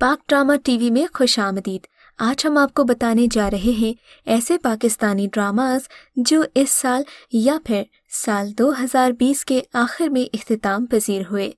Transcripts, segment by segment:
पाक drama TV में खुश आमदीद आज हम आपको बताने जा रहे हैं ऐसे पाकिस्तानी ड्रामास जो इस साल या फिर साल 2020 के आखिर में अख्ताम पजीर हुए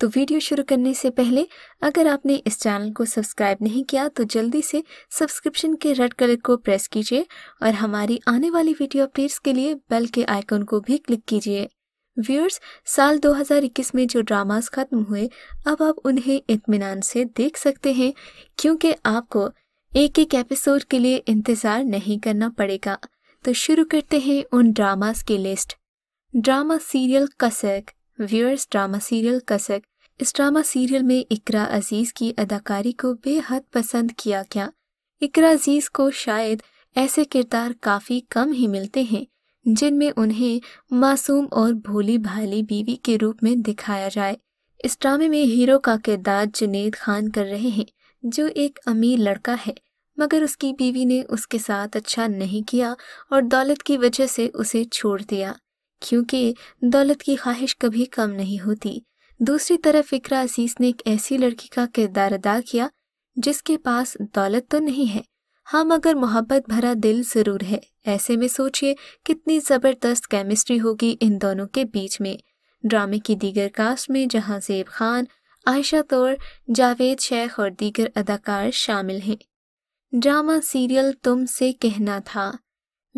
तो वीडियो शुरू करने से पहले अगर आपने इस चैनल को सब्सक्राइब नहीं किया तो जल्दी से सब्सक्रिप्शन के रेड कलर को प्रेस कीजिए और हमारी आने वाली वीडियो अपडेट्स के लिए बेल के आइकन को भी क्लिक कीजिए व्यूअर्स साल 2021 में जो ड्रामास ख़त्म हुए अब आप उन्हें इतमान से देख सकते हैं क्योंकि आपको एक एक एपिसोड के लिए इंतज़ार नहीं करना पड़ेगा तो शुरू करते हैं उन ड्रामास की list drama serial Kasak viewers drama serial Kasak इस ड्रामा सीरियल में इकरा अजीज़ की अदाकारी को बेहद पसंद किया गया इकरा अजीज़ को शायद ऐसे किरदार काफ़ी कम ही मिलते हैं जिनमें उन्हें मासूम और भोली भाली बीवी के रूप में दिखाया जाए इस ड्रामे में हीरो का किरदार जुनेद खान कर रहे हैं जो एक अमीर लड़का है मगर उसकी बीवी ने उसके साथ अच्छा नहीं किया और दौलत की वजह से उसे छोड़ दिया क्योंकि दौलत की ख्वाहिश कभी कम नहीं होती दूसरी तरफ इकरा असीस ने एक ऐसी लड़की का किरदार अदा किया जिसके पास दौलत तो नहीं है हाँ मगर मोहब्बत भरा दिल ज़रूर है ऐसे में सोचिए कितनी ज़बरदस्त केमिस्ट्री होगी इन दोनों के बीच में ड्रामे की दीगर कास्ट में जहाँ जेब खान आयशा तौर जावेद शेख और दीगर अदाकार शामिल हैं ड्रामा सीरियल तुम से कहना था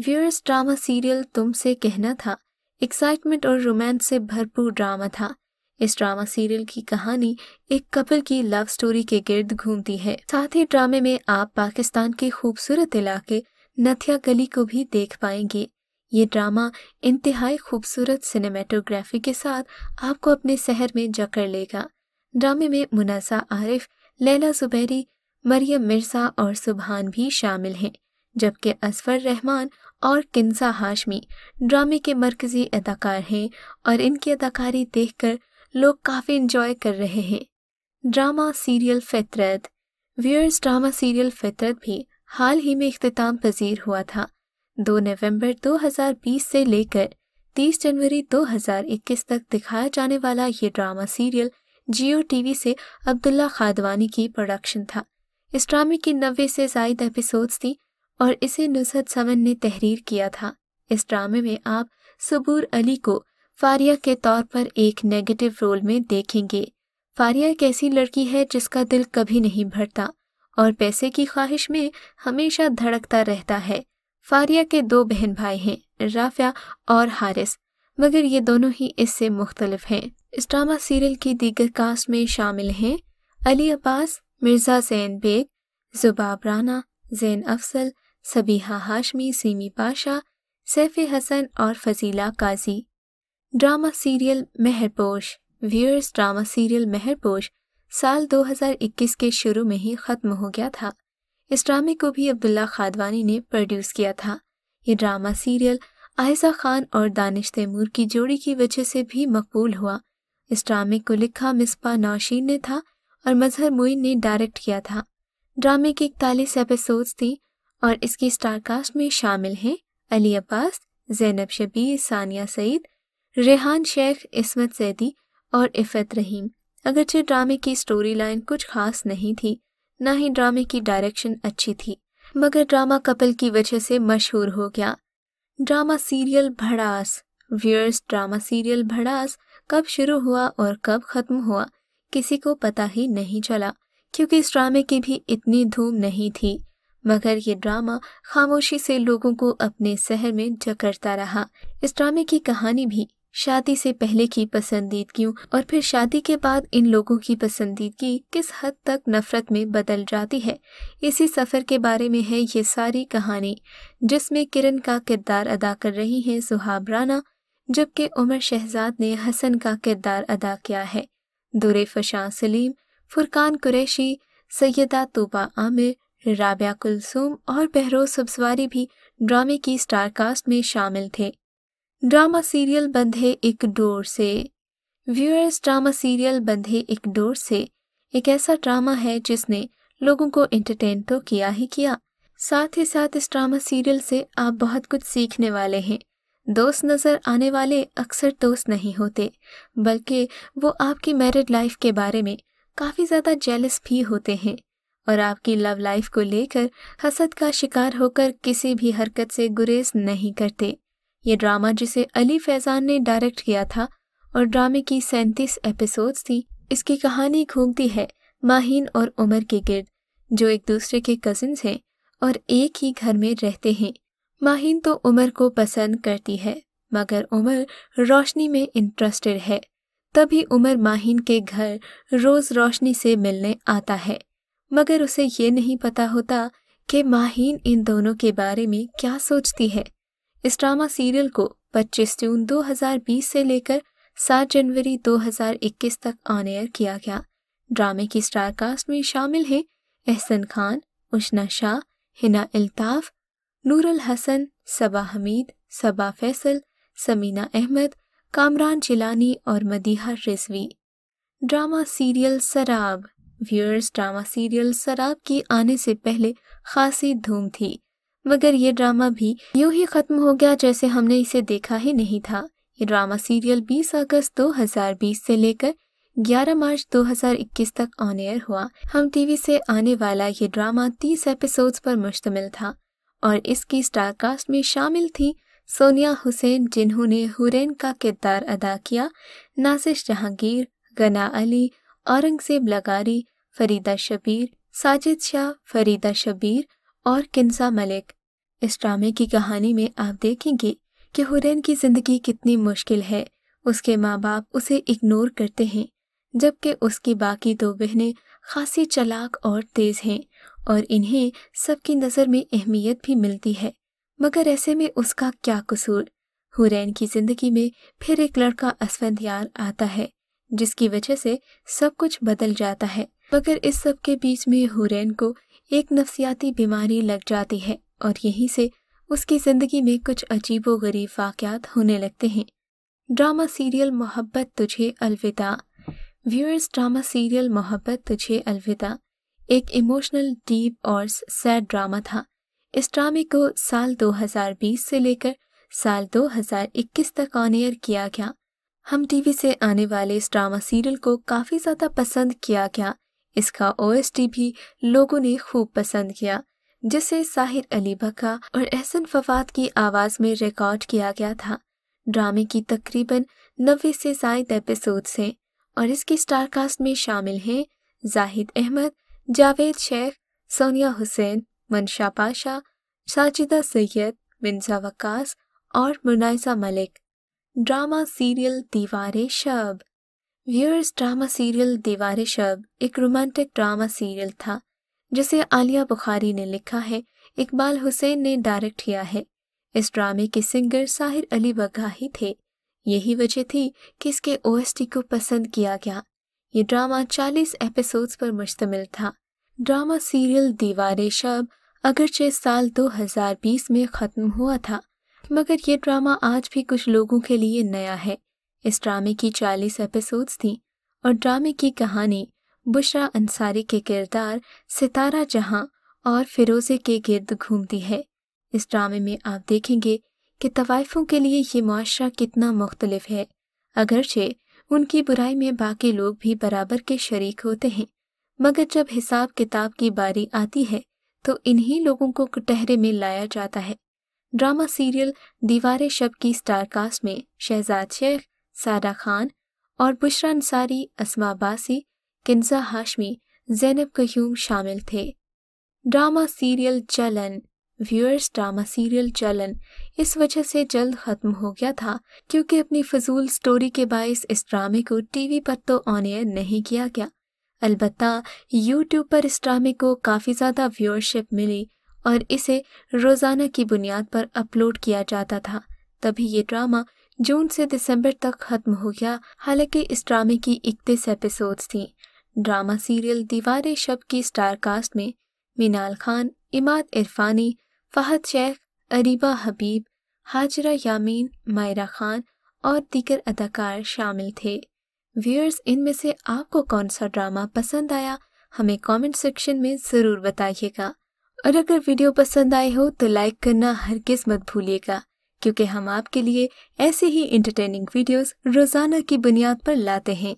व्यूअर्स ड्रामा सीरियल तुमसे कहना था एक्साइटमेंट और रोमांस से भरपूर ड्रामा था इस ड्रामा सीरियल की कहानी एक कपल की लव स्टोरी के गिर्द घूमती है साथ ही ड्रामे में आप पाकिस्तान के खूबसूरत इलाके नथिया गली को भी देख पाएंगे ये ड्रामा इंतहाई खूबसूरत सिनेमेटोग्राफी के साथ आपको अपने शहर में जकड़ लेगा ड्रामे में मुनासा आरिफ लैला जुबैरी मरियम मिर्जा और सुबहान भी शामिल हैं जबकि असफर रहमान और किन्सा हाशमी ड्रामे के मरकजी अदाकार हैं और इनकी अदाकारी देखकर लोग काफ़ी इंजॉय कर रहे हैं drama serial Fitrat viewers drama serial Fitrat भी हाल ही में अख्ताम पजीर हुआ था 2 नवंबर 2020 से लेकर 30 जनवरी 2021 तक दिखाया जाने वाला ये ड्रामा सीरियल जियो टीवी से अब्दुल्ला खादवानी की प्रोडक्शन था इस ड्रामे की नब्बे से जायद एपिसोड्स थी और इसे नुसरत समन ने तहरीर किया था इस ड्रामे में आप सबूर अली को फारिया के तौर पर एक नेगेटिव रोल में देखेंगे फारिया एक ऐसी लड़की है जिसका दिल कभी नहीं भरता और पैसे की ख्वाहिश में हमेशा धड़कता रहता है फारिया के दो बहन भाई हैं राफिया और हारिस मगर ये दोनों ही इससे मुख्तलिफ हैं इस ड्रामा सीरियल की दीगर कास्ट में शामिल हैं अली अब्बास मिर्ज़ा जैन बेग जुबाब राना जैन अफसल सबीहा हाशमी सीमी पाशा सैफ हसन और Fazila Qazi drama serial Meharposh viewers drama serial Meharposh साल 2021 के शुरू में ही ख़त्म हो गया था इस ड्रामे को भी अब्दुल्ला खादवानी ने प्रोड्यूस किया था ये ड्रामा सीरियल आहिसा खान और दानिश तैमूर की जोड़ी की वजह से भी मकबूल हुआ इस ड्रामे को लिखा मिसपा नौशीन ने था और मजहर मोइन ने डायरेक्ट किया था ड्रामे के इकतालीस एपिसोड्स थी और इसकी स्टारकास्ट में शामिल हैं अली अब्बास जैनब शबीर सानिया सईद रेहान शेख इसमत सैदी और इफ़त रहीम अगरचे ड्रामे की स्टोरी लाइन कुछ खास नहीं थी ना ही ड्रामे की डायरेक्शन अच्छी थी मगर ड्रामा कपल की वजह से मशहूर हो गया drama serial Bharaas viewers drama serial Bharaas कब शुरू हुआ और कब ख़त्म हुआ किसी को पता ही नहीं चला क्योंकि इस ड्रामे की भी इतनी धूम नहीं थी मगर ये ड्रामा खामोशी से लोगों को अपने शहर में जकड़ता रहा इस ड्रामे की कहानी भी शादी से पहले की पसंदीदगियों और फिर शादी के बाद इन लोगों की पसंदीदगी किस हद तक नफरत में बदल जाती है इसी सफ़र के बारे में है ये सारी कहानी जिसमें किरण का किरदार अदा कर रही हैं सुहाब राना जबकि उमर शहजाद ने हसन का किरदार अदा किया है दुरे फशा सलीम फुरकान कुरैशी सैदा तोबा आमिर राबिया कुलसूम और बहरोज सब्सवारी भी ड्रामे की स्टार कास्ट में शामिल थे ड्रामा सीरियल बंधे एक डोर से व्यूअर्स ड्रामा सीरियल बंधे एक डोर से एक ऐसा ड्रामा है जिसने लोगों को एंटरटेन तो किया ही किया साथ ही साथ इस ड्रामा सीरियल से आप बहुत कुछ सीखने वाले हैं दोस्त नज़र आने वाले अक्सर दोस्त नहीं होते बल्कि वो आपकी मैरिड लाइफ के बारे में काफ़ी ज़्यादा जेलस भी होते हैं और आपकी लव लाइफ को लेकर हसद का शिकार होकर किसी भी हरकत से गुरेज नहीं करते ये ड्रामा जिसे अली फैज़ान ने डायरेक्ट किया था और ड्रामे की सैंतीस एपिसोड्स थी इसकी कहानी घूमती है माहीन और उमर के गिर्द जो एक दूसरे के कजिन्स हैं और एक ही घर में रहते हैं माहीन तो उमर को पसंद करती है मगर उमर रोशनी में इंटरेस्टेड है तभी उमर माहीन के घर रोज रोशनी से मिलने आता है मगर उसे ये नहीं पता होता कि माहीन इन दोनों के बारे में क्या सोचती है इस ड्रामा सीरियल को 25 जून 2020 से लेकर 7 जनवरी 2021 तक ऑन एयर किया गया ड्रामे की स्टार कास्ट में शामिल हैं एहसन खान उशना शाह हिना अल्ताफ नूरल हसन सबा हमीद सबा फैसल समीना अहमद कामरान जिलानी और Madiha Rizvi drama serial Saraab viewers drama serial Saraab की आने से पहले खासी धूम थी मगर ये ड्रामा भी यूं ही खत्म हो गया जैसे हमने इसे देखा ही नहीं था ये ड्रामा सीरियल 20 अगस्त 2020 से लेकर 11 मार्च 2021 तक ऑन एयर हुआ हम टीवी से आने वाला ये ड्रामा 30 एपिसोड्स पर मुश्तमिल था और इसकी स्टार कास्ट में शामिल थी सोनिया हुसैन जिन्होंने हुरैन का किरदार अदा किया नासिश जहांगीर गना अली औरंगजेब लगारी फरीदा शबीर साजिद शाह फरीदा शबीर और किन्सा मलिक इस ड्रामे की कहानी में आप देखेंगे कि हुरैन की ज़िंदगी कितनी मुश्किल है उसके माँ बाप उसे इग्नोर करते हैं जबकि उसकी बाकी दो बहनें खासी चलाक और तेज़ हैं और इन्हें सबकी नज़र में अहमियत भी मिलती है मगर ऐसे में उसका क्या कसूर हुरैन की ज़िंदगी में फिर एक लड़का असवंत यार आता है जिसकी वजह से सब कुछ बदल जाता है मगर इस सब के बीच में हुरैन को एक नफसियाती बीमारी लग जाती है और यहीं से उसकी ज़िंदगी में कुछ अजीबो गरीब वाक़ात होने लगते हैं ड्रामा सीरियल मोहब्बत तुझे अलविदा व्यूअर्स ड्रामा सीरियल मोहब्बत तुझे अलविदा एक इमोशनल डीप और सैड ड्रामा था इस ड्रामे को साल 2020 से लेकर साल 2021 तक ऑन एयर किया गया हम टीवी से आने वाले इस ड्रामा सीरियल को काफ़ी ज़्यादा पसंद किया गया इसका ओ भी लोगों ने खूब पसंद किया जिसे साहिर अली बका और एहसन फवाद की आवाज़ में रिकॉर्ड किया गया था ड्रामे की तकरीबन नब्बे से जायद एपिसोड से और इसकी स्टारकास्ट में शामिल हैं जाहिद अहमद जावेद शेख सोनिया हुसैन मनशा पाशा साजिदा सैयद मिन्जा वकास और मुनाइजा मलिक ड्रामा सीरियल दीवार शब व्यूअर्स ड्रामा सीरियल दीवार शब एक रोमांटिक ड्रामा सीरियल था जिसे आलिया बुखारी ने लिखा है इकबाल हुसैन ने डायरेक्ट किया है इस ड्रामे के सिंगर साहिर अली ही थे यही वजह थी कि इसके ओएसटी को पसंद किया गया ये ड्रामा 40 एपिसोड्स पर मुश्तमिल था ड्रामा सीरियल दीवार शब अगरचे साल 2020 में ख़त्म हुआ था मगर ये ड्रामा आज भी कुछ लोगों के लिए नया है इस ड्रामे की चालीस एपिसोड्स थी और ड्रामे की कहानी बुशरा अंसारी के किरदार सितारा जहां और फिरोज़े के गिर्द घूमती है इस ड्रामे में आप देखेंगे कि तवायफों के लिए ये माशरा कितना मुख्तलिफ है अगरचे उनकी बुराई में बाकी लोग भी बराबर के शरीक होते हैं मगर जब हिसाब किताब की बारी आती है तो इन्हीं लोगों को कटहरे में लाया जाता है ड्रामा सीरियल दीवार शब की स्टारकास्ट में शहजाद शेख सारा खान और बुशरा अंसारी असमा बासी किन्जा हाशमी जैनब कहूम शामिल थे drama serial Chalan viewers drama serial Chalan इस वजह से जल्द ख़त्म हो गया था क्योंकि अपनी फजूल स्टोरी के बायस इस ड्रामे को टीवी पर तो ऑन एयर नहीं किया गया अलबत् यूट्यूब पर इस ड्रामे को काफ़ी ज़्यादा व्यूअरशिप मिली और इसे रोज़ाना की बुनियाद पर अपलोड किया जाता था तभी ये ड्रामा जून से दिसंबर तक खत्म हो गया हालांकि इस ड्रामे की इकतीस एपिसोड्स थी ड्रामा सीरियल दीवार शब की स्टार कास्ट में मीनाल खान इमाद इरफानी फहद शेख अरीबा हबीब हाजरा यामीन मायरा खान और दीगर अदाकार शामिल थे व्यूअर्स इनमें से आपको कौन सा ड्रामा पसंद आया हमें कमेंट सेक्शन में ज़रूर बताइएगा और अगर वीडियो पसंद आए हो तो लाइक करना किस मत भूलिएगा क्योंकि हम आपके लिए ऐसे ही इंटरटेनिंग वीडियोस रोजाना की बुनियाद पर लाते हैं